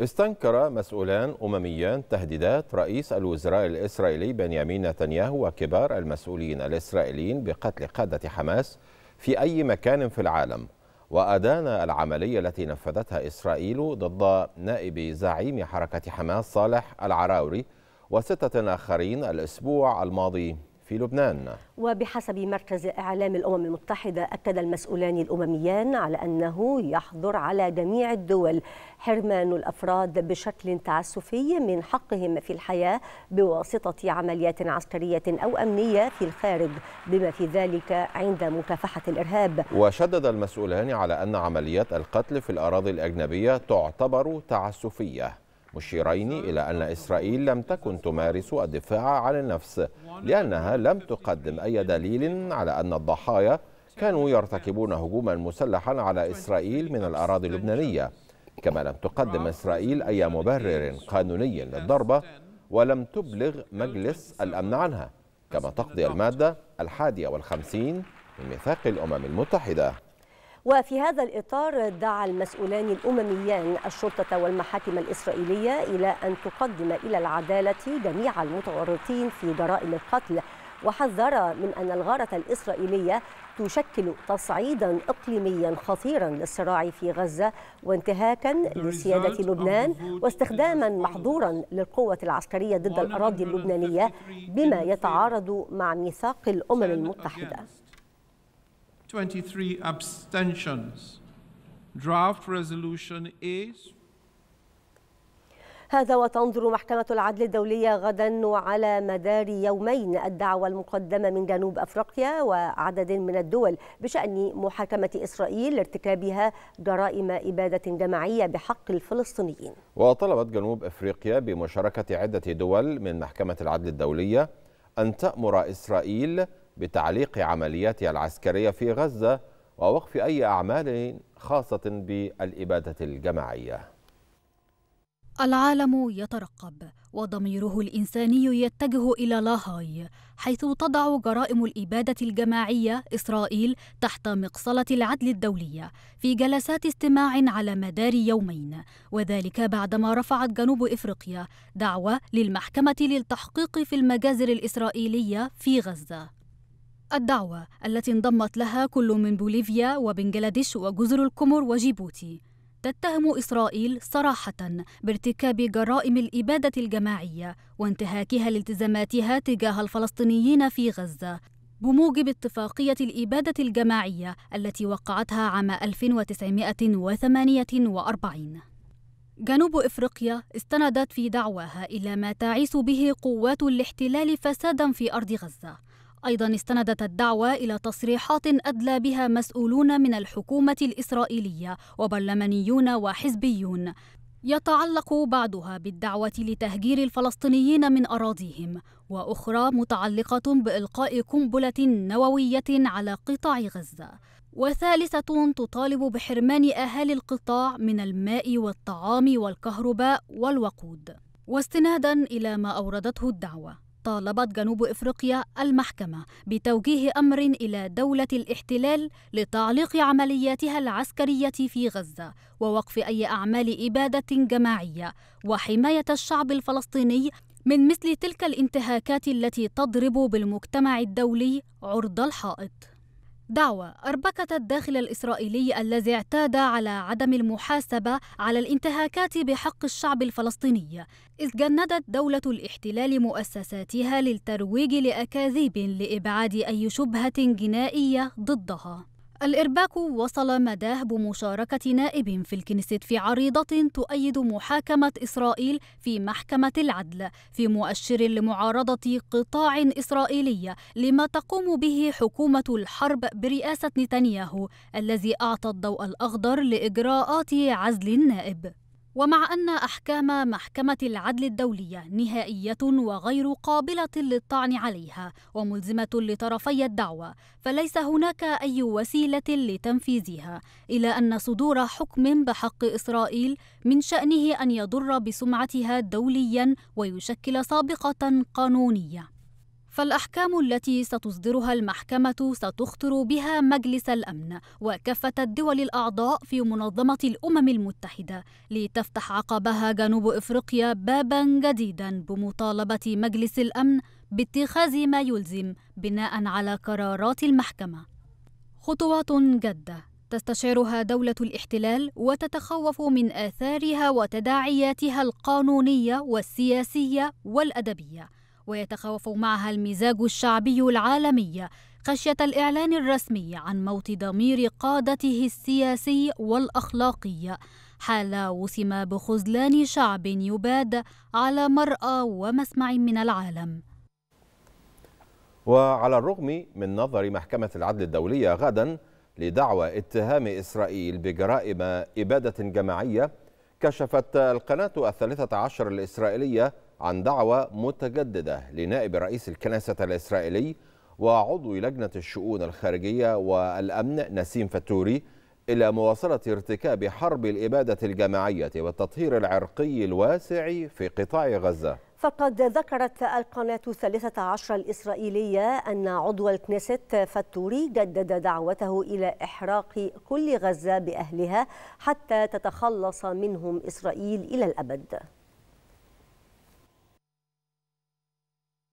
استنكر مسؤولان أمميان تهديدات رئيس الوزراء الإسرائيلي بنيامين نتنياهو وكبار المسؤولين الإسرائيليين بقتل قادة حماس في أي مكان في العالم وأدان العملية التي نفذتها إسرائيل ضد نائب زعيم حركة حماس صالح العراوري وستة آخرين الأسبوع الماضي في لبنان وبحسب مركز إعلام الأمم المتحدة أكد المسؤولان الأمميان على أنه يحظر على جميع الدول حرمان الأفراد بشكل تعسفي من حقهم في الحياة بواسطة عمليات عسكرية أو أمنية في الخارج بما في ذلك عند مكافحة الإرهاب وشدد المسؤولان على أن عمليات القتل في الأراضي الأجنبية تعتبر تعسفية مشيرين إلى أن إسرائيل لم تكن تمارس الدفاع عن النفس لأنها لم تقدم أي دليل على أن الضحايا كانوا يرتكبون هجوما مسلحا على إسرائيل من الأراضي اللبنانية كما لم تقدم إسرائيل أي مبرر قانوني للضربة ولم تبلغ مجلس الأمن عنها كما تقضي المادة الحادية والخمسين من ميثاق الأمم المتحدة وفي هذا الإطار دعا المسؤولان الأمميان الشرطة والمحاكم الإسرائيلية إلى أن تقدم إلى العدالة جميع المتورطين في جرائم القتل وحذر من أن الغارة الإسرائيلية تشكل تصعيدا إقليميا خطيرا للصراع في غزة وانتهاكا لسيادة لبنان واستخداما محظورا للقوة العسكرية ضد الأراضي اللبنانية بما يتعارض مع ميثاق الأمم المتحدة 23 abstentions. Draft resolution is هذا وتنظر محكمة العدل الدولية غدا وعلى مدار يومين الدعوة المقدمة من جنوب أفريقيا وعدد من الدول بشأن محاكمة إسرائيل لارتكابها جرائم إبادة جماعية بحق الفلسطينيين وطلبت جنوب أفريقيا بمشاركة عدة دول من محكمة العدل الدولية أن تأمر إسرائيل بتعليق عملياتها العسكرية في غزة ووقف أي أعمال خاصة بالإبادة الجماعية العالم يترقب وضميره الإنساني يتجه إلى لاهاي حيث تضع جرائم الإبادة الجماعية إسرائيل تحت مقصلة العدل الدولية في جلسات استماع على مدار يومين وذلك بعدما رفعت جنوب إفريقيا دعوة للمحكمة للتحقيق في المجازر الإسرائيلية في غزة الدعوة التي انضمت لها كل من بوليفيا وبنغلاديش وجزر القمر وجيبوتي تتهم إسرائيل صراحة بارتكاب جرائم الإبادة الجماعية وانتهاكها لالتزاماتها تجاه الفلسطينيين في غزة بموجب اتفاقية الإبادة الجماعية التي وقعتها عام 1948 جنوب إفريقيا استندت في دعواها إلى ما تعيس به قوات الاحتلال فسادا في أرض غزة أيضا استندت الدعوة إلى تصريحات أدلى بها مسؤولون من الحكومة الإسرائيلية وبرلمانيون وحزبيون يتعلق بعضها بالدعوة لتهجير الفلسطينيين من أراضيهم وأخرى متعلقة بإلقاء قنبلة نووية على قطاع غزة وثالثة تطالب بحرمان أهالي القطاع من الماء والطعام والكهرباء والوقود واستنادا إلى ما أوردته الدعوة طالبت جنوب افريقيا المحكمه بتوجيه امر الى دوله الاحتلال لتعليق عملياتها العسكريه في غزه ووقف اي اعمال اباده جماعيه وحمايه الشعب الفلسطيني من مثل تلك الانتهاكات التي تضرب بالمجتمع الدولي عرض الحائط دعوى أربكت الداخل الإسرائيلي الذي اعتاد على عدم المحاسبة على الانتهاكات بحق الشعب الفلسطيني إذ جندت دولة الاحتلال مؤسساتها للترويج لأكاذيب لإبعاد أي شبهة جنائية ضدها الإرباك وصل مداه بمشاركة نائب في الكنيست في عريضة تؤيد محاكمة إسرائيل في محكمة العدل في مؤشر لمعارضة قطاع إسرائيلي لما تقوم به حكومة الحرب برئاسة نتنياهو الذي أعطى الضوء الأخضر لإجراءات عزل النائب ومع أن أحكام محكمة العدل الدولية نهائية وغير قابلة للطعن عليها وملزمة لطرفي الدعوة فليس هناك أي وسيلة لتنفيذها، إلا أن صدور حكم بحق إسرائيل من شأنه أن يضر بسمعتها دوليا ويشكل سابقة قانونية. فالأحكام التي ستصدرها المحكمة ستخطر بها مجلس الأمن وكافة الدول الأعضاء في منظمة الأمم المتحدة لتفتح عقبها جنوب إفريقيا بابا جديدا بمطالبة مجلس الأمن باتخاذ ما يلزم بناء على قرارات المحكمة خطوات جادة تستشعرها دولة الاحتلال وتتخوف من آثارها وتداعياتها القانونية والسياسية والأدبية ويتخوف معها المزاج الشعبي العالمي خشية الإعلان الرسمي عن موت ضمير قادته السياسي والأخلاقي حال وسم بخذلان شعب يباد على مرأى ومسمع من العالم وعلى الرغم من نظر محكمة العدل الدولية غدا لدعوى اتهام إسرائيل بجرائم إبادة جماعية كشفت القناة الثالثة عشر الإسرائيلية عن دعوة متجددة لنائب رئيس الكنيسة الإسرائيلي وعضو لجنة الشؤون الخارجية والأمن نسيم فتوري إلى مواصلة ارتكاب حرب الإبادة الجماعية والتطهير العرقي الواسع في قطاع غزة فقد ذكرت القناة الثالثة عشر الإسرائيلية أن عضو الكنيست فتوري جدد دعوته إلى إحراق كل غزة بأهلها حتى تتخلص منهم إسرائيل إلى الأبد